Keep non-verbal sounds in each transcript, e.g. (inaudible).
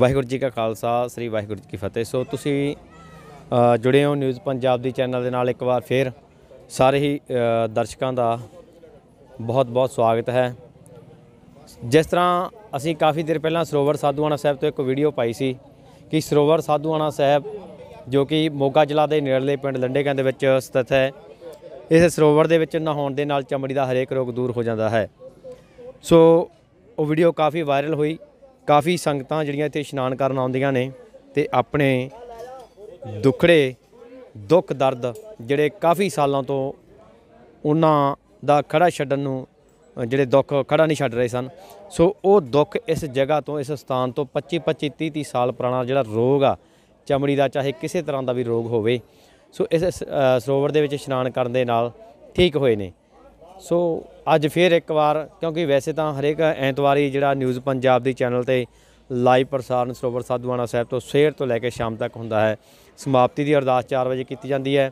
ਵਾਹਿਗੁਰੂ ਜੀ ਕਾ ਖਾਲਸਾ ਸ੍ਰੀ ਵਾਹਿਗੁਰੂ ਜੀ ਕੀ ਫਤਿਹ ਸੋ ਤੁਸੀਂ ਜੁੜੇ ਹੋ ਨਿਊਜ਼ ਪੰਜਾਬ ਦੀ ਚੈਨਲ ਦੇ ਨਾਲ ਇੱਕ ਵਾਰ ਫੇਰ ਸਾਰੇ ਹੀ ਦਰਸ਼ਕਾਂ ਦਾ ਬਹੁਤ-ਬਹੁਤ ਸਵਾਗਤ ਹੈ ਜਿਸ ਤਰ੍ਹਾਂ ਅਸੀਂ ਕਾਫੀ ਦਿਨ ਪਹਿਲਾਂ ਸਰੋਵਰ ਸਾਧੂਆਣਾ ਸਾਹਿਬ ਤੋਂ ਇੱਕ ਵੀਡੀਓ ਪਾਈ ਸੀ ਕਿ ਸਰੋਵਰ ਸਾਧੂਆਣਾ ਸਾਹਿਬ ਜੋ ਕਿ ਮੋਗਾ ਜ਼ਿਲ੍ਹਾ ਦੇ ਨੇੜਲੇ ਪਿੰਡ ਲੰਡੇਕਾਂ ਦੇ ਵਿੱਚ ਸਥਿਤ ਹੈ ਇਸ ਸਰੋਵਰ ਦੇ ਵਿੱਚ ਨਹਾਉਣ ਦੇ ਨਾਲ ਚਮੜੀ ਦਾ ਹਰੇਕ ਰੋਗ ਦੂਰ ਹੋ ਜਾਂਦਾ ਹੈ ਸੋ ਉਹ ਵੀਡੀਓ ਕਾਫੀ ਵਾਇਰਲ ਹੋਈ ਕਾਫੀ ਸੰਗਤਾਂ ਜਿਹੜੀਆਂ ਇੱਥੇ ਇਸ਼ਨਾਨ ਕਰਨ ਆਉਂਦੀਆਂ ਨੇ ਤੇ ਆਪਣੇ ਦੁੱਖੜੇ ਦੁੱਖ ਦਰਦ ਜਿਹੜੇ ਕਾਫੀ ਸਾਲਾਂ ਤੋਂ ਉਹਨਾਂ ਦਾ ਖੜਾ ਛੱਡਣ ਨੂੰ ਜਿਹੜੇ ਦੁੱਖ ਖੜਾ ਨਹੀਂ ਛੱਡ ਰਹੇ ਸਨ ਸੋ ਉਹ ਦੁੱਖ ਇਸ ਜਗ੍ਹਾ ਤੋਂ ਇਸ ਸਥਾਨ ਤੋਂ 25 25 30 30 ਸਾਲ ਪੁਰਾਣਾ ਜਿਹੜਾ ਰੋਗ ਆ ਚਮੜੀ ਦਾ ਚਾਹੇ ਕਿਸੇ ਤਰ੍ਹਾਂ ਦਾ ਵੀ ਰੋਗ ਹੋਵੇ ਸੋ ਇਸ ਸਰੋਵਰ ਦੇ ਵਿੱਚ ਇਸ਼ਨਾਨ ਕਰਨ ਦੇ ਨਾਲ ਠੀਕ ਹੋਏ ਨੇ ਸੋ ਅੱਜ ਫੇਰ ਇੱਕ ਵਾਰ ਕਿਉਂਕਿ ਵੈਸੇ ਤਾਂ ਹਰੇਕ ਐਤਵਾਰੀ ਜਿਹੜਾ ਨਿਊਜ਼ ਪੰਜਾਬ ਦੀ ਚੈਨਲ ਤੇ ਲਾਈਵ ਪ੍ਰਸਾਰਣ ਸਰੋਵਰ ਸਾਧੂਆਣਾ ਸਾਹਿਬ ਤੋਂ ਸਵੇਰ ਤੋਂ ਲੈ ਕੇ ਸ਼ਾਮ ਤੱਕ ਹੁੰਦਾ ਹੈ ਸਮਾਪਤੀ ਦੀ ਅਰਦਾਸ 4 ਵਜੇ ਕੀਤੀ ਜਾਂਦੀ ਹੈ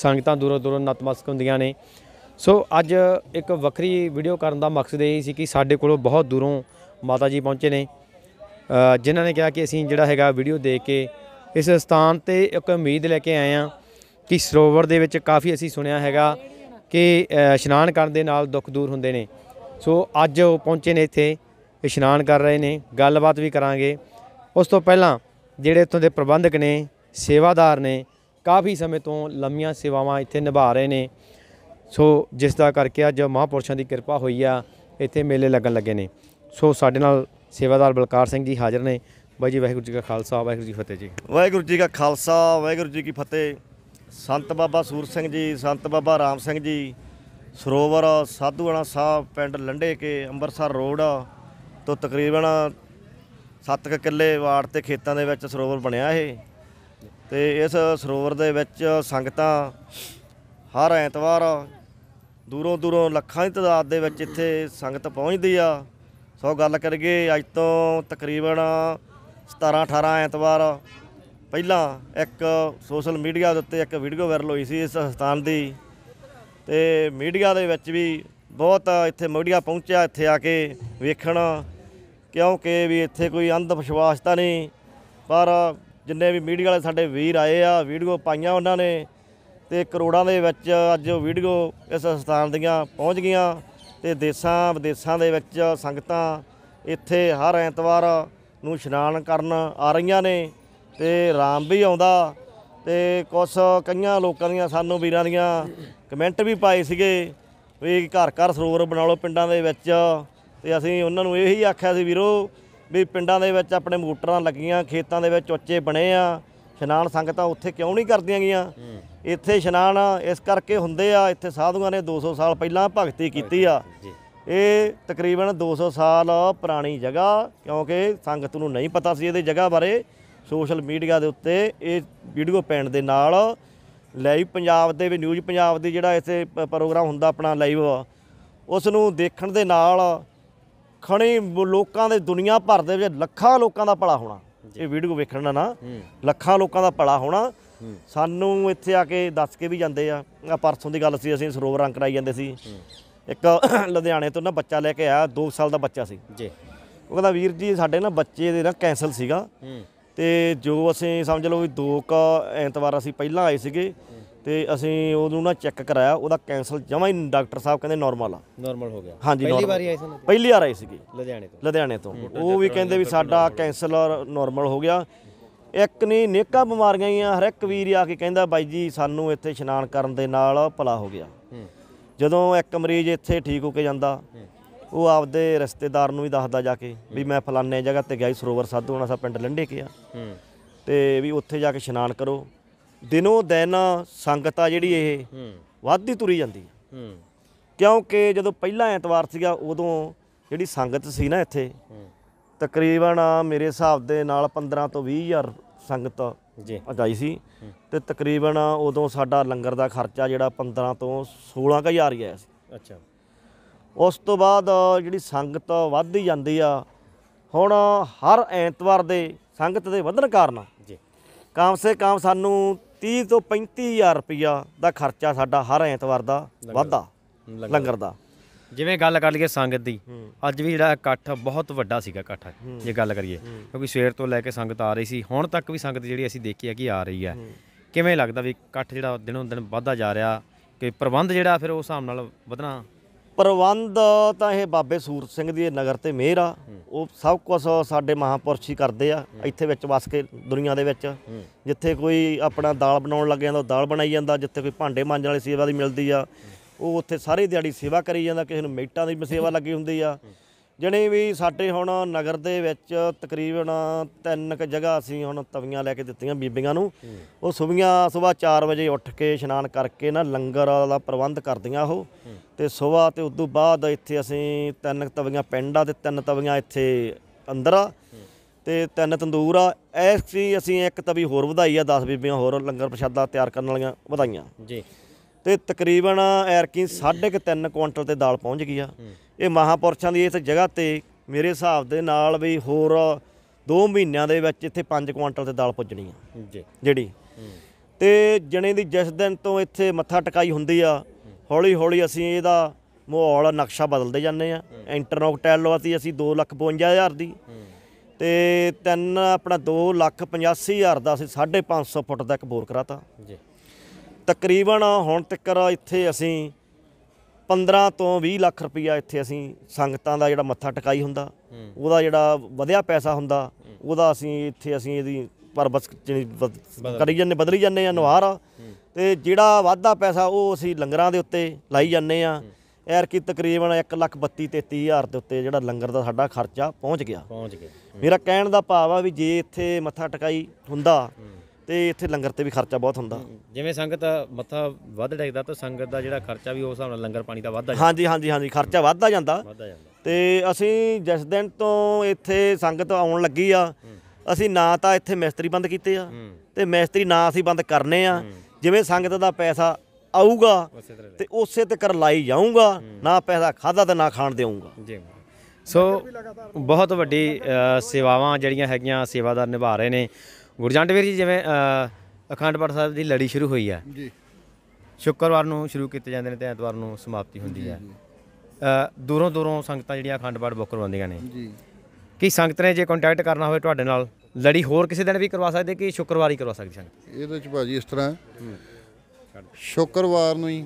ਸੰਗਤਾਂ ਦੂਰੋਂ ਦੂਰੋਂ ਨਤਮਸਤਕ ਹੁੰਦੀਆਂ ਨੇ ਸੋ ਅੱਜ ਇੱਕ ਵੱਖਰੀ ਵੀਡੀਓ ਕਰਨ ਦਾ ਮਕਸਦ ਇਹ ਸੀ ਕਿ ਸਾਡੇ ਕੋਲੋਂ ਬਹੁਤ ਦੂਰੋਂ ਮਾਤਾ ਜੀ ਪਹੁੰਚੇ ਨੇ ਜਿਨ੍ਹਾਂ ਨੇ ਕਿਹਾ ਕਿ ਅਸੀਂ ਜਿਹੜਾ ਹੈਗਾ ਵੀਡੀਓ ਦੇਖ ਕੇ ਇਸ ਸਥਾਨ ਤੇ ਇੱਕ ਉਮੀਦ ਲੈ ਕੇ ਆਏ ਆ ਕਿ ਸਰੋਵਰ ਦੇ ਵਿੱਚ ਕਾਫੀ ਅਸੀਂ ਸੁਣਿਆ ਹੈਗਾ ਕਿ ਇਸ਼ਨਾਨ ਕਰਨ ਦੇ ਨਾਲ ਦੁੱਖ ਦੂਰ ਹੁੰਦੇ ਨੇ ਸੋ ਅੱਜ ਉਹ ਪਹੁੰਚੇ ਨੇ ਇੱਥੇ ਇਸ਼ਨਾਨ ਕਰ ਰਹੇ ਨੇ ਗੱਲਬਾਤ ਵੀ ਕਰਾਂਗੇ ਉਸ ਤੋਂ ਪਹਿਲਾਂ ਜਿਹੜੇ ਇੱਥੋਂ ਦੇ ਪ੍ਰਬੰਧਕ ਨੇ ਸੇਵਾਦਾਰ ਨੇ ਕਾਫੀ ਸਮੇਂ ਤੋਂ ਲੰਮੀਆਂ ਸੇਵਾਵਾਂ ਇੱਥੇ ਨਿਭਾ ਰਹੇ ਨੇ ਸੋ ਜਿਸ ਦਾ ਕਰਕੇ ਅੱਜ ਮਹਾਪੁਰਸ਼ਾਂ ਦੀ ਕਿਰਪਾ ਹੋਈ ਆ ਇੱਥੇ ਮੇਲੇ ਲੱਗਣ ਲੱਗੇ ਨੇ ਸੋ ਸਾਡੇ ਨਾਲ ਸੇਵਾਦਾਰ ਬਲਕਾਰ ਸਿੰਘ ਜੀ ਹਾਜ਼ਰ ਨੇ ਬਾਈ ਜੀ ਵਾਹਿਗੁਰੂ ਜੀ ਕਾ ਖਾਲਸਾ ਵਾਹਿਗੁਰੂ ਜੀ ਫਤਿਹ ਜੀ ਵਾਹਿਗੁਰੂ ਜੀ ਕਾ ਖਾਲਸਾ ਵਾਹਿਗੁਰੂ ਜੀ ਕੀ ਫਤਿਹ ਸੰਤ ਬਾਬਾ ਸੂਰ ਸਿੰਘ ਜੀ ਸੰਤ ਬਾਬਾ ਰਾਮ ਸਿੰਘ ਜੀ ਸਰੋਵਰ ਸਾਧੂਆਣਾ ਸਾਹਿਬ ਪਿੰਡ ਲੰਡੇ ਕੇ ਅੰਮ੍ਰਿਤਸਰ ਰੋਡ ਤੋਂ ਤਕਰੀਬਨ 7 ਕਿੱਲੇ ਵਾਰਡ ਤੇ ਖੇਤਾਂ ਦੇ ਵਿੱਚ ਸਰੋਵਰ ਬਣਿਆ ਇਹ ਤੇ ਇਸ ਸਰੋਵਰ ਦੇ ਵਿੱਚ ਸੰਗਤਾਂ ਹਰ ਐਤਵਾਰ ਦੂਰੋਂ ਦੂਰੋਂ ਲੱਖਾਂ ਦੀ ਤਦਾਦ ਦੇ ਵਿੱਚ ਇੱਥੇ ਸੰਗਤ ਪਹੁੰਚਦੀ ਆ ਸੋ ਗੱਲ ਕਰੀਏ ਅੱਜ ਤੋਂ ਤਕਰੀਬਨ 17 18 ਐਤਵਾਰ ਪਹਿਲਾਂ ਇੱਕ ਸੋਸ਼ਲ ਮੀਡੀਆ ਦੇ ਉੱਤੇ ਇੱਕ ਵੀਡੀਓ ਵਾਇਰਲ ਹੋਈ ਸੀ ਇਸ ਸਥਾਨ ਦੀ ਤੇ ਮੀਡੀਆ ਦੇ ਵਿੱਚ ਵੀ ਬਹੁਤ ਇੱਥੇ ਮੀਡੀਆ ਪਹੁੰਚਿਆ ਇੱਥੇ ਆ ਕੇ ਵੇਖਣ ਕਿਉਂਕਿ ਵੀ ਇੱਥੇ ਕੋਈ ਅੰਧ ਵਿਸ਼ਵਾਸ ਤਾਂ ਨਹੀਂ ਪਰ ਜਿੰਨੇ ਵੀ ਮੀਡੀਆ ਵਾਲੇ ਸਾਡੇ ਵੀਰ ਆਏ ਆ ਵੀਡੀਓ ਪਾਈਆਂ ਉਹਨਾਂ ਨੇ ਤੇ ਕਰੋੜਾਂ ਦੇ ਵਿੱਚ ਅੱਜ ਉਹ ਵੀਡੀਓ ਇਸ ਸਥਾਨ ਦੀਆਂ ਪਹੁੰਚ ਗਈਆਂ ਤੇ ਦੇਸ਼ਾਂ ਵਿਦੇਸ਼ਾਂ ਦੇ ਵਿੱਚ ਸੰਗਤਾਂ ਇੱਥੇ ਹਰ ਐਤਵਾਰ ਨੂੰ ਇਸ਼ਨਾਨ ਕਰਨ ਆ ਰਹੀਆਂ ਨੇ ਤੇ ਰਾਮ ਵੀ ਆਉਂਦਾ ਤੇ ਕੁਝ ਕਈਆਂ ਲੋਕਾਂ ਦੀਆਂ ਸਾਨੂੰ ਵੀਰਾਂ ਦੀਆਂ ਕਮੈਂਟ ਵੀ ਪਾਏ ਸੀਗੇ ਵੀ ਘਰ ਘਰ ਸਰੋਵਰ ਬਣਾ ਲਓ ਪਿੰਡਾਂ ਦੇ ਵਿੱਚ ਤੇ ਅਸੀਂ ਉਹਨਾਂ ਨੂੰ ਇਹੀ ਆਖਿਆ ਸੀ ਵੀਰੋ ਵੀ ਪਿੰਡਾਂ ਦੇ ਵਿੱਚ ਆਪਣੇ ਮੋਟਰਾਂ ਲੱਗੀਆਂ ਖੇਤਾਂ ਦੇ ਵਿੱਚ ਉੱਚੇ ਬਣੇ ਆ ਇਸ਼ਨਾਨ ਸੰਗਤਾਂ ਉੱਥੇ ਕਿਉਂ ਨਹੀਂ ਕਰਦੀਆਂ ਗਈਆਂ ਇੱਥੇ ਇਸ਼ਨਾਨ ਇਸ ਕਰਕੇ ਹੁੰਦੇ ਆ ਇੱਥੇ ਸਾਧੂਆਂ ਨੇ 200 ਸਾਲ ਪਹਿਲਾਂ ਭਗਤੀ ਕੀਤੀ ਆ ਇਹ ਤਕਰੀਬਨ 200 ਸਾਲ ਪੁਰਾਣੀ ਜਗ੍ਹਾ ਕਿਉਂਕਿ ਸੰਗਤ ਨੂੰ ਨਹੀਂ ਪਤਾ ਸੀ ਇਹਦੇ ਜਗ੍ਹਾ ਬਾਰੇ ਸੋਸ਼ਲ ਮੀਡੀਆ ਦੇ ਉੱਤੇ ਇਹ ਵੀਡੀਓ ਪੈਣ ਦੇ ਨਾਲ ਲਾਈਵ ਪੰਜਾਬ ਦੇ ਵੀ ਨਿਊਜ਼ ਪੰਜਾਬ ਦੇ ਜਿਹੜਾ ਇਸੇ ਪ੍ਰੋਗਰਾਮ ਹੁੰਦਾ ਆਪਣਾ ਲਾਈਵ ਉਸ ਨੂੰ ਦੇਖਣ ਦੇ ਨਾਲ ਖਣੇ ਲੋਕਾਂ ਦੇ ਦੁਨੀਆ ਭਰ ਦੇ ਵਿੱਚ ਲੱਖਾਂ ਲੋਕਾਂ ਦਾ ਭਲਾ ਹੋਣਾ ਇਹ ਵੀਡੀਓ ਵੇਖਣ ਦਾ ਨਾ ਲੱਖਾਂ ਲੋਕਾਂ ਦਾ ਭਲਾ ਹੋਣਾ ਸਾਨੂੰ ਇੱਥੇ ਆ ਕੇ ਦੱਸ ਕੇ ਵੀ ਜਾਂਦੇ ਆ ਆ ਪਰਸੋਂ ਦੀ ਗੱਲ ਸੀ ਅਸੀਂ ਸਰੋਵਰ ਰੰਗ ਕਰਾਈ ਜਾਂਦੇ ਸੀ ਇੱਕ (coughs) ਲੁਧਿਆਣੇ ਤੋਂ ਨਾ ਬੱਚਾ ਲੈ ਕੇ ਆਇਆ 2 ਸਾਲ ਦਾ ਬੱਚਾ ਸੀ ਜੀ ਉਹ ਕਹਿੰਦਾ ਵੀਰ ਜੀ ਸਾਡੇ ਨਾ ਬੱਚੇ ਦੇ ਨਾ ਕੈਂਸਲ ਸੀਗਾ ਤੇ ਜੋ ਅਸੀਂ ਸਮਝ ਲਓ ਵੀ ਦੋ ਕ ਐਤਵਾਰ ਅਸੀਂ ਪਹਿਲਾਂ ਆਏ ਸੀਗੇ ਤੇ ਅਸੀਂ ਉਹਨੂੰ ਨਾ ਚੈੱਕ ਕਰਾਇਆ ਉਹਦਾ ਕੈਂਸਲ ਜਮਾ ਹੀ ਡਾਕਟਰ ਸਾਹਿਬ ਕਹਿੰਦੇ ਨਾਰਮਲ ਆ ਨਾਰਮਲ ਹੋ ਗਿਆ ਹਾਂਜੀ ਪਹਿਲੀ ਵਾਰੀ ਆਏ ਸੀ ਪਹਿਲੀ ਵਾਰ ਆਏ ਸੀਗੇ ਲੁਧਿਆਣੇ ਤੋਂ ਲੁਧਿਆਣੇ ਤੋਂ ਉਹ ਵੀ ਕਹਿੰਦੇ ਵੀ ਸਾਡਾ ਕੈਂਸਲ ਨਾਰਮਲ ਹੋ ਗਿਆ ਇੱਕ ਨਹੀਂ ਨੇਕਾ ਬਿਮਾਰੀਆਂ ਹੀ ਆ ਹਰ ਇੱਕ ਵੀਰ ਆ ਕੇ ਕਹਿੰਦਾ ਬਾਈ ਜੀ ਸਾਨੂੰ ਇੱਥੇ ਇਸ਼ਨਾਨ ਕਰਨ ਦੇ ਨਾਲ ਭਲਾ ਹੋ ਗਿਆ ਜਦੋਂ ਇੱਕ ਮਰੀਜ਼ ਇੱਥੇ ਠੀਕ ਹੋ ਕੇ ਜਾਂਦਾ ਉਹ ਆਪਦੇ ਰਿਸ਼ਤੇਦਾਰ ਨੂੰ ਵੀ ਦੱਸਦਾ ਜਾ ਕੇ ਵੀ ਮੈਂ ਫਲਾਣੇ ਜਗ੍ਹਾ ਤੇ ਗਿਆ ਸੀ ਸਰੋਵਰ ਸਾਧੂ ਹੋਣਾ ਸਾ ਪਿੰਡ ਲੰਡੇ ਕੇ ਹੂੰ ਤੇ ਵੀ ਉੱਥੇ ਜਾ ਕੇ ਇਸ਼ਨਾਨ ਕਰੋ ਦਿਨੋ ਦਿਨ ਸੰਗਤ ਆ ਜਿਹੜੀ ਇਹ ਵੱਧਦੀ ਤੁਰੀ ਜਾਂਦੀ ਹੈ ਹੂੰ ਕਿਉਂਕਿ ਜਦੋਂ ਪਹਿਲਾ ਐਤਵਾਰ ਸੀਗਾ ਉਦੋਂ ਜਿਹੜੀ ਸੰਗਤ ਸੀ ਨਾ ਇੱਥੇ ਤਕਰੀਬਨ ਮੇਰੇ ਹਿਸਾਬ ਦੇ ਨਾਲ 15 ਤੋਂ 20 ਹਜ਼ਾਰ ਸੰਗਤ ਜੀ ਅਜਾਈ ਸੀ ਤੇ ਤਕਰੀਬਨ ਉਦੋਂ ਸਾਡਾ ਲੰਗਰ ਦਾ ਖਰਚਾ ਜਿਹੜਾ 15 ਤੋਂ 16 ਹਜ਼ਾਰ ਹੀ ਆਇਆ ਸੀ ਅੱਛਾ ਉਸ ਤੋਂ ਬਾਅਦ ਜਿਹੜੀ ਸੰਗਤ ਵੱਧਦੀ ਜਾਂਦੀ ਆ ਹੁਣ ਹਰ ਐਤਵਾਰ ਦੇ ਸੰਗਤ ਦੇ ਵਧਣ ਕਾਰਨ ਜੀ ਕਾਮ ਸੇ ਕਾਮ ਸਾਨੂੰ 30 ਤੋਂ 35000 ਰੁਪਇਆ ਦਾ ਖਰਚਾ ਸਾਡਾ ਹਰ ਐਤਵਾਰ ਦਾ ਵਾਧਾ ਲੰਗਰ ਦਾ ਜਿਵੇਂ ਗੱਲ ਕਰ ਲਈਏ ਸੰਗਤ ਦੀ ਅੱਜ ਵੀ ਜਿਹੜਾ ਇਕੱਠ ਬਹੁਤ ਵੱਡਾ ਸੀਗਾ ਇਕੱਠ ਜੇ ਗੱਲ ਕਰੀਏ ਕਿਉਂਕਿ ਸਵੇਰ ਤੋਂ ਲੈ ਕੇ ਸੰਗਤ ਆ ਰਹੀ ਸੀ ਹੁਣ ਤੱਕ ਵੀ ਸੰਗਤ ਜਿਹੜੀ ਅਸੀਂ ਦੇਖੀ ਹੈ ਕਿ ਆ ਰਹੀ ਹੈ ਕਿਵੇਂ ਲੱਗਦਾ ਵੀ ਇਕੱਠ ਜਿਹੜਾ ਦਿਨੋਂ ਦਿਨ ਵੱਧਦਾ ਜਾ ਰਿਹਾ ਕਿ ਪ੍ਰਬੰਧ ਜਿਹੜਾ ਫਿਰ ਉਸ ਹਿਸਾਬ ਨਾਲ ਵਧਣਾ ਪ੍ਰਬੰਧ ਤਾਂ ਇਹ ਬਾਬੇ ਸੂਰ ਸਿੰਘ ਦੀ ਨਗਰ ਤੇ ਮਿਹਰ ਆ ਉਹ ਸਭ ਕੁਝ ਸਾਡੇ ਮਹਾਪੁਰਸ਼ ਹੀ ਕਰਦੇ ਆ ਇੱਥੇ ਵਿੱਚ ਵਸ ਕੇ ਦੁਨੀਆ ਦੇ ਵਿੱਚ ਜਿੱਥੇ ਕੋਈ ਆਪਣਾ ਦਾਲ ਬਣਾਉਣ ਲੱਗ ਜਾਂਦਾ ਦਾਲ ਬਣਾਈ ਜਾਂਦਾ ਜਿੱਥੇ ਕੋਈ ਭਾਂਡੇ ਮਾਂਜਣ ਵਾਲੀ ਸੇਵਾ ਦੀ ਮਿਲਦੀ ਆ ਉਹ ਉੱਥੇ ਸਾਰੀ ਦਿਹਾੜੀ ਸੇਵਾ ਕਰੀ ਜਾਂਦਾ ਕਿਸੇ ਨੂੰ ਮੇਟਾਂ ਦੀ ਸੇਵਾ ਲੱਗੀ ਹੁੰਦੀ ਆ ਜਣੇ ਵੀ ਸਾਡੇ ਹੁਣ ਨਗਰ ਦੇ ਵਿੱਚ ਤਕਰੀਬਨ ਤਿੰਨ ਕ ਜਗ੍ਹਾ ਅਸੀਂ ਹੁਣ ਤਵੀਆਂ ਲੈ ਕੇ ਦਿੱਤੀਆਂ ਬੀਬੀਆਂ ਨੂੰ ਉਹ ਸੁਬੀਆਂ ਸਵੇਰ 4 ਵਜੇ ਉੱਠ ਕੇ ਇਸ਼ਨਾਨ ਕਰਕੇ ਨਾ ਲੰਗਰ ਦਾ ਪ੍ਰਬੰਧ ਕਰਦੀਆਂ ਉਹ ਤੇ ਸਵੇਰ ਤੇ ਉਦੋਂ ਬਾਅਦ ਇੱਥੇ ਅਸੀਂ ਤਿੰਨ ਤਵੀਆਂ ਪਿੰਡ ਆ ਤੇ ਤਿੰਨ ਤਵੀਆਂ ਇੱਥੇ ਅੰਦਰ ਆ ਤੇ ਤਿੰਨ ਤੰਦੂਰ ਆ ਐਸੀ ਅਸੀਂ ਇੱਕ ਤਵੀ ਹੋਰ ਵਧਾਈ ਆ 10 ਬੀਬੀਆਂ ਹੋਰ ਲੰਗਰ ਪ੍ਰਸ਼ਾਦਾ ਤਿਆਰ ਕਰਨ ਵਾਲੀਆਂ ਵਧਾਈਆਂ ਜੀ ਤੇ ਤਕਰੀਬਨ ਐਰਕੀ 3.5 ਕੁਇੰਟਲ ਤੇ ਦਾਲ ਪਹੁੰਚ ਗਈ ਆ ਇਹ ਮਹਾਪੁਰਸ਼ਾਂ ਦੀ ਇਸ ਜਗ੍ਹਾ ਤੇ ਮੇਰੇ ਹਿਸਾਬ ਦੇ ਨਾਲ ਵੀ ਹੋਰ 2 ਮਹੀਨਿਆਂ ਦੇ ਵਿੱਚ ਇੱਥੇ 5 ਕੁਇੰਟਲ ਤੇ ਦਾਲ ਪੁੱਜਣੀ ਆ ਜੀ ਜਿਹੜੀ ਤੇ ਜਣੇ ਦੀ ਜਿਸ ਦਿਨ ਤੋਂ ਇੱਥੇ ਮੱਥਾ ਟਿਕਾਈ ਹੁੰਦੀ ਆ ਹੌਲੀ ਹੌਲੀ ਅਸੀਂ ਇਹਦਾ ਮਾਹੌਲ ਨਕਸ਼ਾ ਬਦਲਦੇ ਜਾਂਦੇ ਆ ਇੰਟਰਨੋਕ ਟੈਲ ਲਵਾਤੀ ਅਸੀਂ 252000 ਦੀ ਤੇ ਤਿੰਨ ਆਪਣਾ 2,85,000 ਦਾ ਅਸੀਂ 550 ਫੁੱਟ ਤੱਕ ਬੋਰ ਕਰਾਤਾ ਜੀ ਤਕਰੀਬਨ ਹੁਣ ਤੱਕ ਇੱਥੇ ਅਸੀਂ 15 ਤੋਂ 20 ਲੱਖ ਰੁਪਈਆ ਇੱਥੇ ਅਸੀਂ ਸੰਗਤਾਂ ਦਾ ਜਿਹੜਾ ਮੱਥਾ ਟਿਕਾਈ ਹੁੰਦਾ ਉਹਦਾ ਜਿਹੜਾ ਵਧਿਆ ਪੈਸਾ ਹੁੰਦਾ ਉਹਦਾ ਅਸੀਂ ਇੱਥੇ ਅਸੀਂ ਇਹਦੀ ਪਰਬਸ ਕਰੀ ਜਾਂਦੇ ਬਦਲੀ ਜਾਂਦੇ ਆ ਨਵਾਰ ਤੇ ਜਿਹੜਾ ਵਾਧਾ ਪੈਸਾ ਉਹ ਅਸੀਂ ਲੰਗਰਾਂ ਦੇ ਉੱਤੇ ਲਾਈ ਜਾਂਦੇ ਆ ਐਰ ਕੀ ਤਕਰੀਬਨ 1 ਲੱਖ 32 33 ਹਜ਼ਾਰ ਦੇ ਉੱਤੇ ਜਿਹੜਾ ਲੰਗਰ ਦਾ ਸਾਡਾ ਖਰਚਾ ਪਹੁੰਚ ਗਿਆ ਪਹੁੰਚ ਗਿਆ ਮੇਰਾ ਕਹਿਣ ਦਾ ਭਾਵ ਆ ਵੀ ਜੇ ਇੱਥੇ ਮੱਥਾ ਟਿਕਾਈ ਹੁੰਦਾ ਤੇ ਇੱਥੇ ਲੰਗਰ ਤੇ ਵੀ ਖਰਚਾ ਬਹੁਤ ਹੁੰਦਾ ਜਿਵੇਂ ਸੰਗਤ ਮੱਥਾ ਵੱਧ ਡੇਗਦਾ ਤਾਂ ਸੰਗਤ ਦਾ ਜਿਹੜਾ ਖਰਚਾ ਵੀ ਉਸ ਹਿਸਾਬ ਨਾਲ ਲੰਗਰ ਪਾਣੀ ਦਾ ਵੱਧਦਾ ਜਾਂਦਾ ਹਾਂਜੀ ਹਾਂਜੀ ਹਾਂਜੀ ਖਰਚਾ ਵੱਧਦਾ ਜਾਂਦਾ ਵੱਧਦਾ ਜਾਂਦਾ ਤੇ ਅਸੀਂ ਜਿਸ ਦਿਨ ਤੋਂ ਇੱਥੇ ਸੰਗਤ ਆਉਣ ਲੱਗੀ ਆ ਅਸੀਂ ਨਾ ਤਾਂ ਇੱਥੇ ਮਿਸਤਰੀ ਬੰਦ ਕੀਤੇ ਆ ਤੇ ਮਿਸਤਰੀ ਨਾ ਅਸੀਂ ਬੰਦ ਕਰਨੇ ਆ ਜਿਵੇਂ ਸੰਗਤ ਦਾ ਪੈਸਾ ਆਊਗਾ ਤੇ ਉਸੇ ਤੇ ਕਰ ਲਾਈ ਜਾਊਗਾ ਨਾ ਪੈਸਾ ਖਾਦਾ ਤੇ ਨਾ ਖਾਣ ਦੇਊਗਾ ਜੀ ਸੋ ਬਹੁਤ ਵੱਡੀ ਸੇਵਾਵਾਂ ਜਿਹੜੀਆਂ ਹੈਗੀਆਂ ਸੇਵਾਦਾਰ ਨਿਭਾ ਰਹੇ ਨੇ ਗੁਰਜੰਟ ਵੀਰ ਜੀ ਜਿਵੇਂ ਅਖੰਡ ਪਾਠ ਸਾਹਿਬ ਦੀ ਲੜੀ ਸ਼ੁਰੂ ਹੋਈ ਆ ਜੀ ਸ਼ੁੱਕਰਵਾਰ ਨੂੰ ਸ਼ੁਰੂ ਕੀਤੇ ਜਾਂਦੇ ਨੇ ਤੇ ਐਤਵਾਰ ਨੂੰ ਸਮਾਪਤੀ ਹੁੰਦੀ ਹੈ ਦੂਰੋਂ ਦੂਰੋਂ ਸੰਗਤਾਂ ਜਿਹੜੀਆਂ ਅਖੰਡ ਪਾਠ ਬੁੱਕ ਕਰਵਾਉਂਦੀਆਂ ਨੇ ਜੀ ਕੀ ਸੰਗਤ ਨੇ ਜੇ ਕੰਟੈਕਟ ਕਰਨਾ ਹੋਵੇ ਤੁਹਾਡੇ ਨਾਲ ਲੜੀ ਹੋਰ ਕਿਸੇ ਦਿਨ ਵੀ ਕਰਵਾ ਸਕਦੇ ਕਿ ਸ਼ੁੱਕਰਵਾਰ ਹੀ ਕਰਵਾ ਸਕਦੇ ਸੰਗਤ ਇਹਦੇ ਚ ਭਾਜੀ ਇਸ ਤਰ੍ਹਾਂ ਸ਼ੁੱਕਰਵਾਰ ਨੂੰ ਹੀ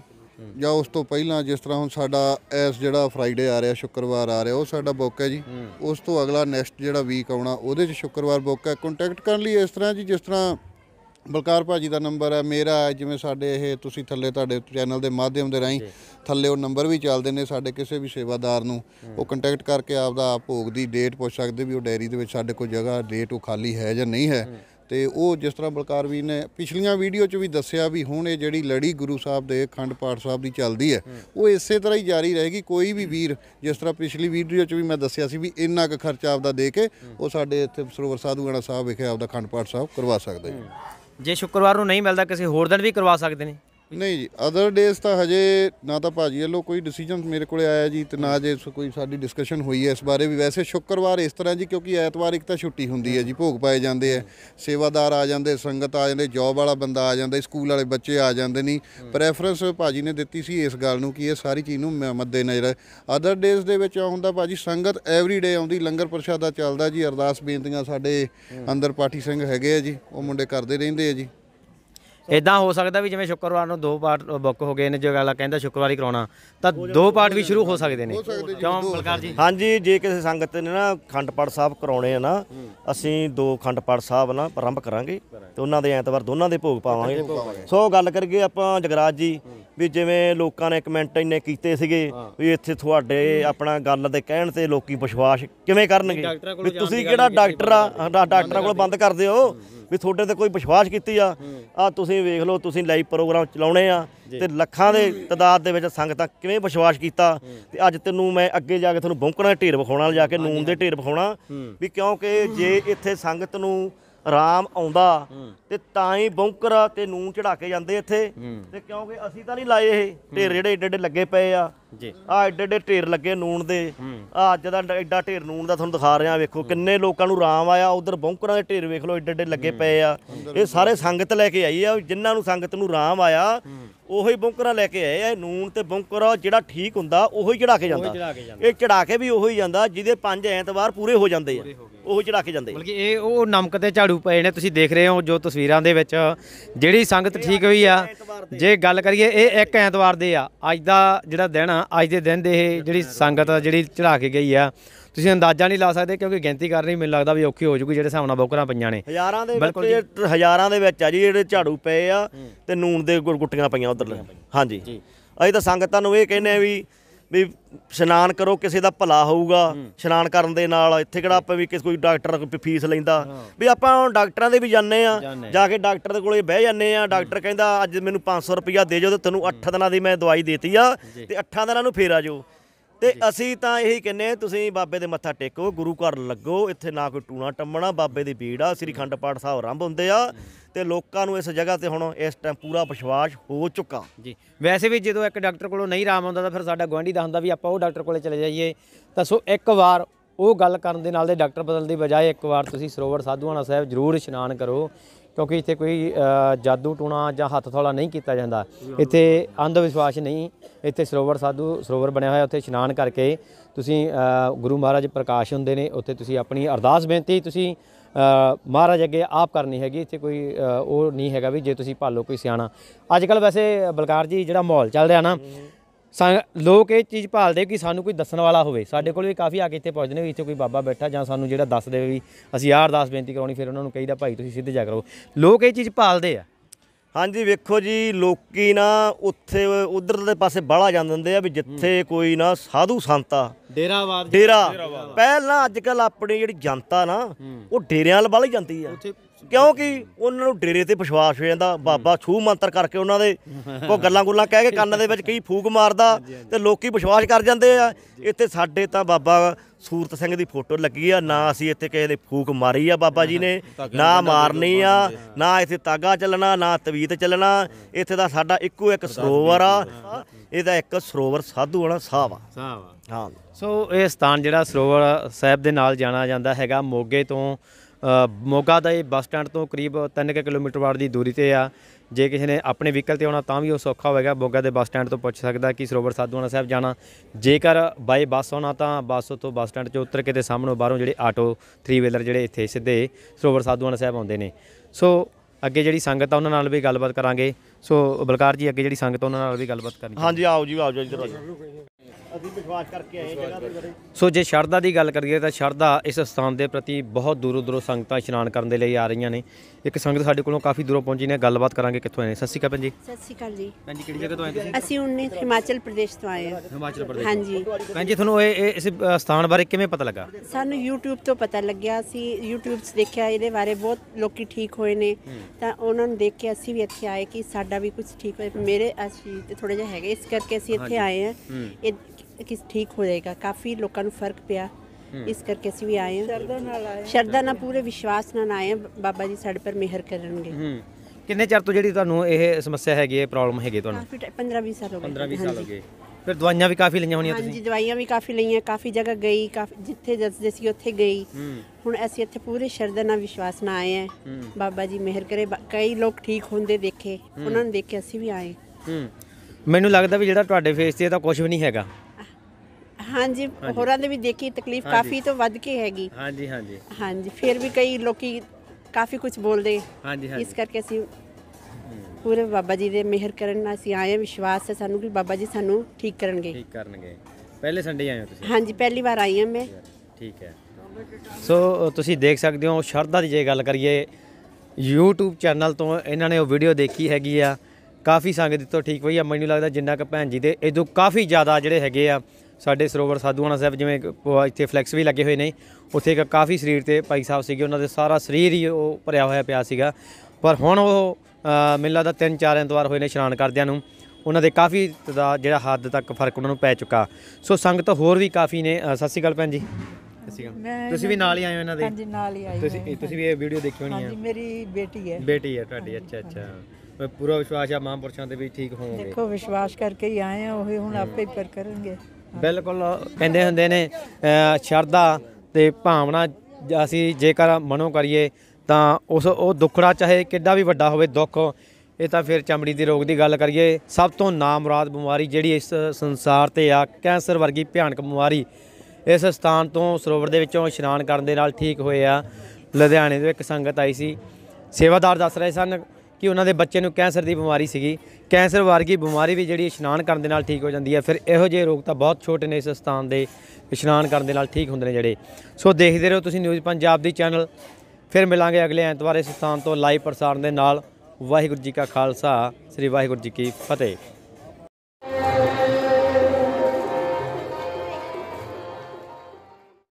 ਜਾਂ ਉਸ ਤੋਂ ਪਹਿਲਾਂ ਜਿਸ ਤਰ੍ਹਾਂ ਹੁਣ ਸਾਡਾ ਐਸ ਜਿਹੜਾ ਫਰਾਈਡੇ ਆ ਰਿਹਾ ਸ਼ੁੱਕਰਵਾਰ ਆ ਰਿਹਾ ਉਹ ਸਾਡਾ ਬੁੱਕ ਹੈ ਜੀ ਉਸ ਤੋਂ ਅਗਲਾ ਨੈਕਸਟ ਜਿਹੜਾ ਵੀਕ ਆਉਣਾ ਉਹਦੇ 'ਚ ਸ਼ੁੱਕਰਵਾਰ ਬੁੱਕ ਹੈ ਕੰਟੈਕਟ ਕਰਨ ਲਈ ਇਸ ਤਰ੍ਹਾਂ ਜੀ ਜਿਸ ਤਰ੍ਹਾਂ ਬਲਕਾਰ ਭਾਜੀ ਦਾ ਨੰਬਰ ਹੈ ਮੇਰਾ ਜਿਵੇਂ ਸਾਡੇ ਇਹ ਤੁਸੀਂ ਥੱਲੇ ਤੁਹਾਡੇ ਚੈਨਲ ਦੇ ਮਾਧਿਅਮ ਦੇ ਰਾਹੀਂ ਥੱਲੇ ਉਹ ਨੰਬਰ ਵੀ ਚੱਲਦੇ ਨੇ ਸਾਡੇ ਕਿਸੇ ਵੀ ਸੇਵਾਦਾਰ ਨੂੰ ਉਹ ਕੰਟੈਕਟ ਕਰਕੇ ਆਪਦਾ ਭੋਗ ਦੀ ਡੇਟ ਪੁੱਛ ਸਕਦੇ ਵੀ ਉਹ ਡੈਰੀ ਦੇ ਵਿੱਚ ਸਾਡੇ ਕੋਲ ਜਗ੍ਹਾ ਡੇਟ ਉਹ ਖਾਲੀ ਹੈ ਜਾਂ ਨਹੀਂ ਹੈ ਤੇ ਉਹ ਜਿਸ ਤਰ੍ਹਾਂ ਬਲਕਾਰ ਵੀ ਨੇ ਪਿਛਲੀਆਂ ਵੀਡੀਓ 'ਚ ਵੀ ਦੱਸਿਆ ਵੀ ਹੁਣ ਇਹ ਜਿਹੜੀ ਲੜੀ ਗੁਰੂ ਸਾਹਿਬ ਦੇ ਖੰਡ ਪਾਠ ਸਾਹਿਬ ਦੀ ਚੱਲਦੀ ਹੈ ਉਹ ਇਸੇ ਤਰ੍ਹਾਂ ਹੀ ਜਾਰੀ ਰਹੇਗੀ ਕੋਈ ਵੀ ਵੀਰ ਜਿਸ ਤਰ੍ਹਾਂ ਪਿਛਲੀ ਵੀਡੀਓ 'ਚ ਵੀ ਮੈਂ ਦੱਸਿਆ ਸੀ ਵੀ ਇੰਨਾ ਕੁ ਖਰਚਾ ਆਪਦਾ ਦੇ ਕੇ ਉਹ ਸਾਡੇ ਇੱਥੇ ਸਰੋਵਰ ਸਾਧੂਆਣਾ ਸਾਹਿਬ ਵਿਖੇ ਆਪਦਾ ਖੰਡ ਪਾਠ ਸਾਹਿਬ ਕਰਵਾ ਸਕਦੇ ਜੀ ਜੇ ਸ਼ੁੱਕਰਵਾਰ ਨੂੰ ਨਹੀਂ ਮਿਲਦਾ ਕਿਸੇ ਹੋਰ ਦਿਨ ਵੀ ਕਰਵਾ ਸਕਦੇ ਨੇ ਨਹੀਂ ਜੀ ਅਦਰ ਡੇਸ ਤਾਂ ਹਜੇ ਨਾ ਤਾਂ ਭਾਜੀ ਵੱਲੋਂ ਕੋਈ ਡਿਸੀਜਨ ਮੇਰੇ ਕੋਲੇ ਆਇਆ ਜੀ ਤੇ ਨਾ ਜੇ ਕੋਈ ਸਾਡੀ ਡਿਸਕਸ਼ਨ ਹੋਈ ਹੈ ਇਸ ਬਾਰੇ ਵੀ ਵੈਸੇ ਸ਼ੁੱਕਰਵਾਰ ਇਸ ਤਰ੍ਹਾਂ ਜੀ ਕਿਉਂਕਿ ਐਤਵਾਰ ਇੱਕ ਤਾਂ ਛੁੱਟੀ ਹੁੰਦੀ ਹੈ ਜੀ ਭੋਗ ਪਾਏ ਜਾਂਦੇ ਆ ਸੇਵਾਦਾਰ ਆ ਜਾਂਦੇ ਸੰਗਤ ਆ ਜਾਂਦੇ ਜੌਬ ਵਾਲਾ ਬੰਦਾ ਆ ਜਾਂਦਾ ਸਕੂਲ ਵਾਲੇ ਬੱਚੇ ਆ ਜਾਂਦੇ ਨਹੀਂ ਪ੍ਰੈਫਰੈਂਸ ਭਾਜੀ ਨੇ ਦਿੱਤੀ ਸੀ ਇਸ ਗੱਲ ਨੂੰ ਕਿ ਇਹ ਸਾਰੀ ਚੀਜ਼ ਨੂੰ ਮੱਦੇ ਨਜ਼ਰ ਅਦਰ ਡੇਸ ਦੇ ਵਿੱਚ ਆਉਂਦਾ ਭਾਜੀ ਸੰਗਤ ਐਵਰੀ ਡੇ ਆਉਂਦੀ ਲੰਗਰ ਪ੍ਰਸ਼ਾਦਾ ਚੱਲਦਾ ਜੀ ਅਰਦਾਸ ਬੇਨਤੀਆਂ ਸਾਡੇ ਅੰਦਰ ਪਾਠੀ ਸਿੰਘ ਹੈਗੇ ਆ ਜੀ ਉਹ ਮੁੰਡੇ ਕਰਦੇ ਰਹਿੰਦੇ ਆ ਜੀ ਇਦਾਂ ਹੋ ਸਕਦਾ ਵੀ ਜਿਵੇਂ ਸ਼ੁੱਕਰਵਾਰ ਨੂੰ ਦੋ ਪਾਰਟ ਬੁੱਕ ਹੋ ਗਏ ਨੇ ਜੋ ਅਗਲਾ ਕਹਿੰਦਾ ਸ਼ੁੱਕਰਵਾਰੀ ਕਰਾਉਣਾ ਤਾਂ ਦੋ ਪਾਰਟ ਵੀ ਸ਼ੁਰੂ ਹੋ ਸਕਦੇ ਨੇ ਕਿਉਂ ਬਲਕਾਰ ਜੀ ਹਾਂਜੀ ਜੇ ਕਿਸੇ ਸੰਗਤ ਨੇ ਨਾ ਖੰਡ ਪੜ ਸਾਹਿਬ ਕਰਾਉਣੇ ਆ ਨਾ ਅਸੀਂ ਦੋ ਖੰਡ ਪੜ ਸਾਹਿਬ ਨਾਲ ਆਰੰਭ ਕਰਾਂਗੇ ਤੇ ਉਹਨਾਂ ਦੇ ਐਤਵਾਰ ਦੋਨਾਂ ਦੇ ਭੋਗ ਪਾਵਾਂਗੇ ਸੋ ਗੱਲ ਕਰਕੇ ਆਪਾਂ ਜਗਰਾਜ ਜੀ ਵੀ ਜਿਵੇਂ ਲੋਕਾਂ ਨੇ ਕਮੈਂਟ ਇੰਨੇ ਕੀਤੇ ਸੀਗੇ ਵੀ ਇੱਥੇ ਤੁਹਾਡੇ ਆਪਣਾ ਗੱਲ ਦੇ ਕਹਿਣ ਤੇ ਲੋਕੀ ਵਿਸ਼ਵਾਸ ਕਿਵੇਂ ਕਰਨਗੇ ਵੀ ਤੁਸੀਂ ਕਿਹੜਾ ਡਾਕਟਰ ਆ ਡਾਕਟਰਾਂ ਕੋਲ ਬੰਦ ਕਰਦੇ ਹੋ ਵੀ ਤੁਹਾਡੇ ਤੇ ਕੋਈ ਵਿਸ਼ਵਾਸ ਕੀਤੀ ਆ ਆ ਤੁਸੀਂ ਵੇਖ ਲਓ ਤੁਸੀਂ ਲਾਈਵ ਪ੍ਰੋਗਰਾਮ ਚਲਾਉਣੇ ਆ ਤੇ ਲੱਖਾਂ ਦੇ ਤਦਾਦ ਦੇ ਵਿੱਚ ਸੰਗਤਾਂ ਕਿਵੇਂ ਵਿਸ਼ਵਾਸ ਕੀਤਾ ਤੇ ਅੱਜ ਤੈਨੂੰ ਮੈਂ ਅੱਗੇ ਜਾ ਕੇ ਤੁਹਾਨੂੰ ਬੌਂਕਣਾ ਢੇਰ ਵਿਖਾਉਣਾ ਜਾ ਕੇ ਨੂਨ ਦੇ ਢੇਰ ਵਿਖਾਉਣਾ ਵੀ ਕਿਉਂਕਿ ਜੇ ਇੱਥੇ ਸੰਗਤ ਨੂੰ ਰਾਮ ਆਉਂਦਾ ਤੇ ਤਾਂ ਹੀ ਬੌਂਕਰ ਤੇ ਨੂਨ ਚੜਾ ਕੇ ਜਾਂਦੇ ਇੱਥੇ ਤੇ ਕਿਉਂਕਿ ਅਸੀਂ ਤਾਂ ਨਹੀਂ ਲਾਏ ਇਹ ਢੇਰ ਜਿਹੜੇ ਏਡੇ ਏਡੇ ਲੱਗੇ ਪਏ ਆ ਜੀ ਆ ਏਡੇ ਏਡੇ ਢੇਰ ਲੱਗੇ ਨੂਨ ਦੇ ਆ ਅੱਜ ਦਾ ਏਡਾ ਢੇਰ ਨੂਨ ਦਾ ਤੁਹਾਨੂੰ ਦਿਖਾ ਰਿਹਾ ਵੇਖੋ ਕਿੰਨੇ ਲੋਕਾਂ ਨੂੰ ਰਾਮ ਆਇਆ ਉਧਰ ਬੌਂਕਰਾਂ ਦੇ ਢੇਰ ਵੇਖ ਲਓ ਏਡੇ ਏਡੇ ਲੱਗੇ ਪਏ ਆ ਇਹ ਸਾਰੇ ਸੰਗਤ ਲੈ ਕੇ ਆਈ ਆ ਜਿਨ੍ਹਾਂ ਨੂੰ ਸੰਗਤ ਨੂੰ ਰਾਮ ਆਇਆ ਉਹੀ ਬੌਂਕਰਾਂ ਲੈ ਕੇ ਆਏ ਆ ਨੂਨ ਤੇ ਬੌਂਕਰ ਜਿਹੜਾ ਠੀਕ ਹੁੰਦਾ ਉਹੀ ਚੜਾ ਕੇ ਜਾਂਦਾ ਇਹ ਚੜਾ ਕੇ ਵੀ ਉਹੀ ਜਾਂਦਾ ਜਿਹਦੇ ਪੰਜ ਐਤਵਾਰ ਪੂਰੇ ਹੋ ਜਾਂਦੇ ਆ ਉਹ ਚੜਾ ਕੇ ਜਾਂਦੇ ਬਲਕਿ ਇਹ ਉਹ ਨਮਕ ਤੇ ਝਾੜੂ ਪਏ ਨੇ ਤੁਸੀਂ ਦੇਖ ਰਹੇ ਹੋ ਜੋ ਤਸਵੀਰਾਂ ਦੇ ਵਿੱਚ ਜਿਹੜੀ ਸੰਗਤ ਠੀਕ ਹੋਈ ਆ ਜੇ ਗੱਲ ਕਰੀਏ ਇਹ ਇੱਕ ਐਤਵਾਰ ਦੇ ਆ ਅੱਜ ਦਾ ਜਿਹੜਾ ਦਿਨ ਆ ਅੱਜ ਦੇ ਦਿਨ ਦੇ ਇਹ ਜਿਹੜੀ ਸੰਗਤ ਜਿਹੜੀ ਚੜਾ ਕੇ ਗਈ ਆ ਤੁਸੀਂ ਅੰਦਾਜ਼ਾ ਨਹੀਂ ਲਾ ਸਕਦੇ ਕਿਉਂਕਿ ਗਿਣਤੀ ਕਰਨੀ ਮੈਨੂੰ ਲੱਗਦਾ ਵੀ ਔਖੀ ਹੋ ਜੂਗੀ ਜਿਹੜੇ ਹਿਸਾਬ ਨਾਲ ਬੋਕਰਾਂ ਪਈਆਂ ਨੇ ਹਜ਼ਾਰਾਂ ਦੇ ਵਿੱਚ ਹਜ਼ਾਰਾਂ ਦੇ ਵਿੱਚ ਆ ਜੀ ਜਿਹੜੇ ਝਾੜੂ ਪਏ ਆ ਤੇ ਨੂਨ ਦੇ ਗੁੱਟੀਆਂ ਪਈਆਂ ਉਧਰ ਹਾਂਜੀ ਅਸੀਂ ਤਾਂ ਸੰਗਤਾਂ ਨੂੰ ਇਹ ਕਹਿੰਦੇ ਆ ਵੀ ਵੀ ਇਸ਼ਨਾਨ ਕਰੋ ਕਿਸੇ ਦਾ ਭਲਾ ਹੋਊਗਾ ਇਸ਼ਨਾਨ ਕਰਨ ਦੇ ਨਾਲ ਇੱਥੇ ਕਿਹੜਾ ਆਪਾਂ ਵੀ ਕਿਸੇ ਕੋਈ ਡਾਕਟਰ ਕੋਈ ਫੀਸ ਲੈਂਦਾ ਵੀ ਆਪਾਂ ਡਾਕਟਰਾਂ ਦੇ ਵੀ ਜਾਂਦੇ ਆ ਜਾ ਕੇ ਡਾਕਟਰ ਦੇ ਕੋਲੇ ਬਹਿ ਜਾਂਦੇ ਆ ਡਾਕਟਰ ਕਹਿੰਦਾ ਅੱਜ ਮੈਨੂੰ 500 ਰੁਪਇਆ ਦੇ ਜਾਓ ਤੇ ਤੈਨੂੰ 8 ਦਿਨਾਂ ਦੀ ਮੈਂ ਦਵਾਈ ਦੇਤੀ ਆ ਤੇ 8 ਦਿਨਾਂ ਨੂੰ ਫੇਰ ਆ ਜਾਓ ਤੇ ਅਸੀਂ ਤਾਂ ਇਹੀ ਕਹਿੰਨੇ ਤੁਸੀਂ ਬਾਬੇ ਦੇ ਮੱਥਾ ਟੇਕੋ ਗੁਰੂ ਘਰ ਲੱਗੋ ਇੱਥੇ ਨਾ ਕੋਈ ਟੂਣਾ ਟੰਮਣਾ ਬਾਬੇ ਦੀ ਭੀੜ ਆ ਸ੍ਰੀ ਖੰਡ ਪਾਠ ਸਾਹਿਬ ਆਰੰਭ ਹੁੰਦੇ ਆ ਤੇ ਲੋਕਾਂ ਨੂੰ ਇਸ ਜਗ੍ਹਾ ਤੇ ਹੁਣ ਇਸ ਟਾਈਮ ਪੂਰਾ ਵਿਸ਼ਵਾਸ ਹੋ ਚੁੱਕਾ ਜੀ ਵੈਸੇ ਵੀ ਜਦੋਂ ਇੱਕ ਡਾਕਟਰ ਕੋਲੋਂ ਨਹੀਂ ਆਰਾਮ ਆਉਂਦਾ ਤਾਂ ਫਿਰ ਸਾਡਾ ਗਵਾਂਢੀ ਦਾ ਹੁੰਦਾ ਵੀ ਆਪਾਂ ਉਹ ਡਾਕਟਰ ਕੋਲੇ ਚਲੇ ਜਾਈਏ ਤਾਂ ਸੋ ਇੱਕ ਵਾਰ ਉਹ ਗੱਲ ਕਰਨ ਦੇ ਨਾਲ ਦੇ ਡਾਕਟਰ ਬਦਲ ਦੀ ਬਜਾਏ ਇੱਕ ਵਾਰ ਤੁਸੀਂ ਸਰੋਵਰ ਸਾਧੂਆਣਾ ਸਾਹਿਬ ਜ਼ਰੂਰ ਇਸ਼ਨਾਨ ਕਰੋ ਕਿਉਂਕਿ ਇੱਥੇ ਕੋਈ ਜਾਦੂ ਟੂਣਾ ਜਾਂ ਹੱਥ ਥੋਲਾ ਨਹੀਂ ਕੀਤਾ ਜਾਂਦਾ ਇੱਥੇ ਅੰਧ ਵਿਸ਼ਵਾਸ ਨਹੀਂ ਇੱਥੇ ਸਰੋਵਰ ਸਾਧੂ ਸਰੋਵਰ ਬਣਿਆ ਹੋਇਆ ਉੱਥੇ ਇਸ਼ਨਾਨ ਕਰਕੇ ਤੁਸੀਂ ਗੁਰੂ ਮਹਾਰਾਜ ਪ੍ਰਕਾਸ਼ ਹੁੰਦੇ ਨੇ ਉੱਥੇ ਤੁਸੀਂ ਆਪਣੀ ਅਰਦਾਸ ਬੇਨਤੀ ਤੁਸੀਂ ਮਹਾਰਾਜ ਅੱਗੇ ਆਪ ਕਰਨੀ ਹੈਗੀ ਇੱਥੇ ਕੋਈ ਉਹ ਨਹੀਂ ਹੈਗਾ ਵੀ ਜੇ ਤੁਸੀਂ ਭਾਲੋ ਕੋਈ ਸਿਆਣਾ ਅੱਜ ਕੱਲ ਵੈਸੇ ਬਲਕਾਰ ਜੀ ਜਿਹੜਾ ਮਾਹੌਲ ਚੱਲ ਰਿਹਾ ਨਾ ਲੋਕ ਇਹ ਚੀਜ਼ ਭਾਲਦੇ ਕਿ ਸਾਨੂੰ ਕੋਈ ਦੱਸਣ ਵਾਲਾ ਹੋਵੇ ਸਾਡੇ ਕੋਲ ਵੀ ਕਾਫੀ ਆ ਕੇ ਇੱਥੇ ਪਹੁੰਚਦੇ ਨੇ ਇੱਥੇ ਕੋਈ ਬਾਬਾ ਬੈਠਾ ਜਾਂ ਸਾਨੂੰ ਜਿਹੜਾ ਦੱਸ ਦੇਵੇ ਵੀ ਅਸੀਂ ਆਹ ਅਰਦਾਸ ਬੇਨਤੀ ਕਰਾਉਣੀ ਫਿਰ ਉਹਨਾਂ ਨੂੰ ਕਹੀਦਾ ਭਾਈ ਤੁਸੀਂ ਸਿੱਧੇ ਜਾ ਕਰੋ ਲੋਕ ਇਹ ਚੀਜ਼ ਭਾਲਦੇ ਆ ਹਾਂਜੀ ਵੇਖੋ ਜੀ ਲੋਕੀ ਨਾ ਉੱਥੇ ਉਧਰ ਦੇ ਪਾਸੇ ਬਾਹਲਾ ਜਾਂ ਦਿੰਦੇ ਆ ਵੀ ਜਿੱਥੇ ਕੋਈ ਨਾ ਸਾਧੂ ਸੰਤਾ ਡੇਰਾਵਾਦ ਡੇਰਾ ਪਹਿਲਾਂ ਅੱਜ ਕੱਲ ਆਪਣੀ ਜਿਹੜੀ ਜਨਤਾ ਨਾ ਉਹ ਡੇਰਿਆਂ ਵੱਲ ਬਾਹਲੀ ਜਾਂਦੀ ਆ ਕਿਉਂਕਿ ਉਹਨਾਂ ਨੂੰ ਡੇਰੇ ਤੇ ਵਿਸ਼ਵਾਸ ਹੋ ਜਾਂਦਾ ਬਾਬਾ ਛੂ ਮੰਤਰ ਕਰਕੇ ਉਹਨਾਂ ਦੇ ਕੋ ਗੱਲਾਂ ਗੁੱਲਾਂ ਕਹਿ ਕੇ (laughs) ਕੰਨ ਦੇ ਵਿੱਚ ਕਈ ਫੂਕ ਮਾਰਦਾ ਤੇ ਲੋਕੀ ਵਿਸ਼ਵਾਸ ਕਰ ਜਾਂਦੇ ਆ ਇੱਥੇ ਸਾਡੇ ਤਾਂ ਬਾਬਾ ਸੂਰਤ ਸਿੰਘ ਦੀ ਫੋਟੋ ਲੱਗੀ ਆ ਨਾ ਅਸੀਂ ਇੱਥੇ ਕਿਸੇ ਦੇ ਫੂਕ ਮਾਰੀ ਆ ਬਾਬਾ ਜੀ ਨੇ (laughs) ਨਾ ਮਾਰਨੀ ਆ ਨਾ ਇੱਥੇ ਤਾਗਾ ਚੱਲਣਾ ਨਾ ਤਵੀਤ ਚੱਲਣਾ ਇੱਥੇ ਦਾ ਸਾਡਾ ਇੱਕੋ ਇੱਕ ਸਰੋਵਰ ਆ ਇਹਦਾ ਇੱਕ ਸਰੋਵਰ ਸਾਧੂ ਵਾਲਾ ਸਾਹਿਬ ਆ ਸਾਹਿਬ ਹਾਂ ਸੋ ਇਹ ਸਥਾਨ ਜਿਹੜਾ ਸਰੋਵਰ ਸਾਹਿਬ ਦੇ ਨਾਲ ਜਾਣਾ ਜਾਂਦਾ ਹੈਗਾ ਮੋਗੇ ਤੋਂ ਮੋਗਾ ਦਾ ਇਹ ਬੱਸ ਸਟੈਂਡ ਤੋਂ ਕਰੀਬ 3 ਕਿਲੋਮੀਟਰ ਵਾਰ ਦੀ ਦੂਰੀ ਤੇ ਆ ਜੇ ਕਿਸੇ ਨੇ ਆਪਣੇ ਵਹੀਕਲ ਤੇ ਆਉਣਾ ਤਾਂ ਵੀ ਉਹ ਸੌਖਾ ਹੋਵੇਗਾ ਮੋਗਾ ਦੇ ਬੱਸ ਸਟੈਂਡ ਤੋਂ ਪੁੱਛ ਸਕਦਾ ਕਿ ਸਰੋਵਰ ਸਾਧੂਆਣਾ ਸਾਹਿਬ ਜਾਣਾ ਜੇਕਰ ਬਾਈ ਬੱਸ ਆਉਣਾ ਤਾਂ ਬੱਸ ਤੋਂ ਬੱਸ ਸਟੈਂਡ 'ਚ ਉਤਰ ਕੇ ਤੇ ਸਾਹਮਣੇ ਬਾਹਰੋਂ ਜਿਹੜੇ ਆਟੋ 3 ਵੀਲਰ ਜਿਹੜੇ ਇੱਥੇ ਸਿੱਧੇ ਸਰੋਵਰ ਸਾਧੂਆਣਾ ਸਾਹਿਬ ਆਉਂਦੇ ਨੇ ਸੋ ਅੱਗੇ ਜਿਹੜੀ ਸੰਗਤ ਆ ਉਹਨਾਂ ਨਾਲ ਵੀ ਗੱਲਬਾਤ ਕਰਾਂਗੇ ਸੋ ਬਲਕਾਰ ਜੀ ਅੱਗੇ ਜਿਹੜੀ ਸੰਗਤ ਆ ਉਹਨਾਂ ਨਾਲ ਵੀ ਗੱਲਬਾਤ ਕਰਨੀ ਹਾਂਜੀ ਆਓ ਜੀ ਆਓ ਜੀ ਇੱਧਰ ਆਓ ਵੀ ਵਿਸ਼ਵਾਸ ਕਰਕੇ ਆਏ ਜਗ੍ਹਾ ਦੇ ਸੋ ਜੇ ਸ਼ਰਧਾ ਦੀ ਗੱਲ ਕਰੀਏ ਤਾਂ ਸ਼ਰਧਾ ਇਸ ਸਥਾਨ ਦੇ ਪ੍ਰਤੀ ਬਹੁਤ ਦੂਰੋਂ ਦੂਰੋਂ ਸੰਗਤਾਂ ਇਸ਼ਨਾਨ ਕਰਨ ਦੇ ਲਈ ਆ ਰਹੀਆਂ ਨੇ ਇੱਕ ਸੰਗਤ ਸਾਡੇ ਕੋਲੋਂ ਕਾਫੀ ਦੂਰੋਂ ਪਹੁੰਚੀ ਨੇ ਗੱਲਬਾਤ ਕਰਾਂਗੇ ਕਿੱਥੋਂ ਆਏ ਨੇ ਸਤਿ ਸ਼੍ਰੀ ਅਕਾਲ ਜੀ ਸਤਿ ਸ਼੍ਰੀ ਅਕਾਲ ਜੀ ਭੈਣ ਜੀ ਕਿਹੜੀ ਜਗ੍ਹਾ ਤੋਂ ਆਏ ਤੁਸੀਂ ਅਸੀਂ ਨੇ ਹਿਮਾਚਲ ਪ੍ਰਦੇਸ਼ ਤੋਂ ਆਏ ਹਾਂ ਹਿਮਾਚਲ ਪ੍ਰਦੇਸ਼ ਹਾਂਜੀ ਭੈਣ ਜੀ ਤੁਹਾਨੂੰ ਇਹ ਇਸ ਸਥਾਨ ਬਾਰੇ ਕਿਵੇਂ ਪਤਾ ਲੱਗਾ ਸਾਨੂੰ YouTube ਤੋਂ ਪਤਾ ਲੱਗਿਆ ਸੀ YouTube 'ਚ ਦੇਖਿਆ ਇਹਦੇ ਬਾਰੇ ਬਹੁਤ ਲੋਕੀ ਠੀਕ ਹੋਏ ਨੇ ਤਾਂ ਉਹਨਾਂ ਨੂੰ ਦੇਖ ਕੇ ਅਸੀਂ ਵੀ ਇੱਥੇ ਆਏ ਕਿ ਸਾਡਾ ਵੀ ਕੁਝ ਠੀਕ ਹੋਏ ਮੇਰੇ ਅਸੀਂ ਥੋੜੇ ਜਿਹਾ ਹੈਗੇ ਇਸ ਕਰਕੇ ਅਸੀਂ ਇੱਥੇ ਆਏ ਹਾਂ ਇਹ ਕਿ ਠੀਕ ਹੋ ਜਾਏਗਾ ਕਾਫੀ ਲੋਕਾਂ ਨੂੰ ਫਰਕ ਪਿਆ ਇਸ ਕਰਕੇ ਅਸੀਂ ਵੀ ਆਏ ਹਾਂ ਸ਼ਰਧਾ ਨਾਲ ਆਏ ਸ਼ਰਧਾ ਨਾਲ ਪੂਰੇ ਵਿਸ਼ਵਾਸ ਨਾਲ ਆਏ ਬਾਬਾ ਜੀ ਸਾਡੇ ਪਰ ਮਿਹਰ ਕਰਨਗੇ ਕਿੰਨੇ ਚਿਰ ਤੋਂ ਜਿਹੜੀ ਤੁਹਾਨੂੰ ਇਹ ਸਮੱਸਿਆ ਹੈਗੀ ਹੈ ਪ੍ਰੋਬਲਮ ਹੈਗੀ ਤੁਹਾਨੂੰ ਕਾਫੀ 15 20 ਸਾਲ ਹੋ ਗਏ 15 20 ਸਾਲ ਹੋ ਗਏ ਫਿਰ ਦਵਾਈਆਂ ਵੀ ਕਾਫੀ ਲਈਆਂ ਹੋਣੀਆਂ ਤੁਸੀਂ ਹਾਂਜੀ ਦਵਾਈਆਂ ਵੀ ਕਾਫੀ ਲਈਆਂ ਕਾਫੀ ਜਗ੍ਹਾ ਗਈ ਕਾਫੀ ਜਿੱਥੇ ਜਦ ਸੀ ਉੱਥੇ ਗਈ ਹੁਣ ਅਸੀਂ ਇੱਥੇ ਪੂਰੇ ਸ਼ਰਧਾ ਨਾਲ ਵਿਸ਼ਵਾਸ ਨਾਲ ਆਏ ਹਾਂ ਬਾਬਾ ਜੀ ਮਿਹਰ ਕਰੇ ਕਈ ਲੋਕ ਠੀਕ ਹੁੰਦੇ ਦੇਖੇ ਉਹਨਾਂ ਨੂੰ ਦੇਖ ਕੇ ਅਸੀਂ ਵੀ ਆਏ ਮੈਨੂੰ ਲੱਗਦਾ ਵੀ ਜਿਹੜਾ ਤੁਹਾਡੇ ਫੇਸ ਤੇ ਤਾਂ ਕੁਝ ਵੀ ਨਹੀਂ ਹੈਗਾ ਹਾਂਜੀ ਹੋਰਾਂ ਦੇ ਵੀ ਦੇਖੀ ਤਕਲੀਫ ਕਾਫੀ ਤੋਂ ਵੱਧ ਕੇ ਹੈਗੀ ਹਾਂਜੀ ਹਾਂਜੀ ਹਾਂਜੀ ਫਿਰ ਵੀ ਕਈ ਲੋਕੀ ਕਾਫੀ ਕੁਝ ਬੋਲਦੇ ਹਾਂਜੀ ਹਾਂਜੀ ਇਸ ਕਰਕੇ ਅਸੀਂ ਪੂਰੇ ਬਾਬਾ ਜੀ ਦੇ ਮਿਹਰ ਕਰਨ ਨਾਲ ਅਸੀਂ ਆਏ ਹਾਂ। ਵਿਸ਼ਵਾਸ ਹੈ ਸਾਨੂੰ ਕਿ ਬਾਬਾ ਜੀ ਸਾਨੂੰ ਠੀਕ ਕਰਨਗੇ ਠੀਕ ਕਰਨਗੇ ਪਹਿਲੇ ਸੰਡੇ ਆਏ ਹੋ ਤੁਸੀਂ ਹਾਂਜੀ ਪਹਿਲੀ ਵਾਰ ਆਈ ਹਾਂ ਮੈਂ ਠੀਕ ਹੈ ਸੋ ਤੁਸੀਂ ਦੇਖ ਸਕਦੇ ਹੋ ਸ਼ਰਧਾ ਦੀ ਜੇ ਗੱਲ ਕਰੀਏ YouTube ਚੈਨਲ ਤੋਂ ਇਹਨਾਂ ਨੇ ਉਹ ਵੀਡੀਓ ਦੇਖੀ ਹੈਗੀ ਆ ਕਾਫੀ ਸੰਗਤ ਦਿੱਤੋ ਠੀਕ ਹੋਈ ਆ ਮੈਨੂੰ ਲੱਗਦਾ ਜਿੰਨਾ ਕ ਭੈਣ ਜੀ ਦੇ ਇਦੋਂ ਕਾਫੀ ਜ਼ਿਆਦਾ ਜਿਹੜੇ ਹੈਗੇ ਆ ਸਾਡੇ ਸਰੋਵਰ ਸਾਧੂਆਣਾ ਸਾਹਿਬ ਜਿਵੇਂ ਇੱਥੇ ਫਲੈਕਸ ਵੀ ਲੱਗੇ ਹੋਏ ਨੇ ਉੱਥੇ ਇੱਕ ਕਾਫੀ ਸਰੀਰ ਤੇ ਭਾਈ ਸਾਹਿਬ ਸੀਗੇ ਉਹਨਾਂ ਦੇ ਸਾਰਾ ਸਰੀਰ ਹੀ ਉਹ ਭਰਿਆ ਹੋਇਆ ਪਿਆ ਸੀਗਾ ਪਰ ਹੁਣ ਉਹ ਮੇਲਾ ਦਾ ਤਿੰਨ ਚਾਰ ਐਤਵਾਰ ਹੋਏ ਨੇ ਇਸ਼ਨਾਨ ਕਰਦਿਆਂ ਨੂੰ ਉਹਨਾਂ ਦੇ ਕਾਫੀ ਜਿਹੜਾ ਹੱਦ ਤੱਕ ਫਰਕ ਉਹਨਾਂ ਨੂੰ ਪੈ ਚੁੱਕਾ ਸੋ ਸੰਗਤ ਹੋਰ ਵੀ ਕਾਫੀ ਨੇ ਸਤਿ ਸ਼੍ਰੀ ਅਕਾਲ ਭੈਣ ਜੀ ਤੁਸੀਂ ਵੀ ਨਾਲ ਹੀ ਆਏ ਹੋ ਇਹਨਾਂ ਦੇ ਹਾਂਜੀ ਨਾਲ ਹੀ ਆਏ ਤੁਸੀਂ ਤੁਸੀਂ ਵੀ ਇਹ ਵੀਡੀਓ ਦੇਖੀ ਹੋਣੀ ਹੈ ਹਾਂਜੀ ਮੇਰੀ ਬੇਟੀ ਹੈ ਬੇਟੀ ਹੈ ਤੁਹਾਡੀ ਅੱਛਾ ਅੱਛਾ ਪੂਰਾ ਵਿਸ਼ਵਾਸ ਆ ਮਹਾਂਪੁਰਸ਼ਾਂ ਦੇ ਵੀ ਠੀਕ ਹੋਣਗੇ ਦੇਖੋ ਵਿਸ਼ਵਾਸ ਕਰਕੇ ਹੀ ਆਏ ਆ ਉਹ ਹੁਣ ਆਪੇ ਹੀ ਪਰ ਕਰਨਗੇ ਬਿਲਕੁਲ ਕਹਿੰਦੇ ਹੁੰਦੇ ਨੇ ਸ਼ਰਧਾ ਤੇ ਭਾਵਨਾ ਅਸੀਂ ਜੇਕਰ ਮਨੋ ਕਰੀਏ ਤਾਂ ਉਸ ਉਹ ਦੁੱਖੜਾ ਚਾਹੇ ਕਿੱਡਾ ਵੀ ਵੱਡਾ ਹੋਵੇ ਦੁੱਖ ਇਹ ਤਾਂ ਫਿਰ ਚਮੜੀ ਦੇ ਰੋਗ ਦੀ ਗੱਲ ਕਰੀਏ ਸਭ ਤੋਂ ਨਾਮੁਰਾਦ ਬਿਮਾਰੀ ਜਿਹੜੀ ਇਸ ਸੰਸਾਰ ਤੇ ਆ ਕੈਂਸਰ ਵਰਗੀ ਭਿਆਨਕ ਬਿਮਾਰੀ ਇਸ ਸਥਾਨ ਤੋਂ ਸਰੋਵਰ ਦੇ ਵਿੱਚੋਂ ਇਸ਼ਨਾਨ ਕਰਨ ਦੇ ਨਾਲ ਠੀਕ ਹੋਏ ਆ ਲੁਧਿਆਣੇ ਦੇ ਇੱਕ ਸੰਗਤ ਆਈ ਸੀ ਸੇਵਾਦਾਰ ਦੱਸ ਰਹੇ ਸਨ ਕਿ ਉਹਨਾਂ ਦੇ ਬੱਚੇ ਨੂੰ ਕੈਂਸਰ ਦੀ ਬਿਮਾਰੀ ਸੀਗੀ ਕੈਂਸਰ ਵਰਗੀ ਬਿਮਾਰੀ ਵੀ ਜਿਹੜੀ ਇਸ਼ਨਾਨ ਕਰਨ ਦੇ ਨਾਲ ਠੀਕ ਹੋ ਜਾਂਦੀ ਹੈ ਫਿਰ ਇਹੋ ਜਿਹੇ ਰੋਗ ਤਾਂ ਬਹੁਤ ਛੋਟੇ ਨੇ ਇਸ ਸਥਾਨ ਦੇ ਇਸ਼ਨਾਨ ਕਰਨ ਦੇ ਨਾਲ ਠੀਕ ਹੁੰਦੇ ਨੇ ਜਿਹੜੇ ਸੋ ਦੇਖਦੇ ਰਹੋ ਤੁਸੀਂ ਨਿਊਜ਼ ਪੰਜਾਬ ਦੀ ਚੈਨਲ ਫਿਰ ਮਿਲਾਂਗੇ ਅਗਲੇ ਐਤਵਾਰ ਇਸ ਸਥਾਨ ਤੋਂ ਲਾਈਵ ਪ੍ਰਸਾਰਣ ਦੇ ਨਾਲ ਵਾਹਿਗੁਰੂ ਜੀ ਕਾ ਖਾਲਸਾ ਸ੍ਰੀ ਵਾਹਿਗੁਰੂ ਜੀ ਕੀ ਫਤਿਹ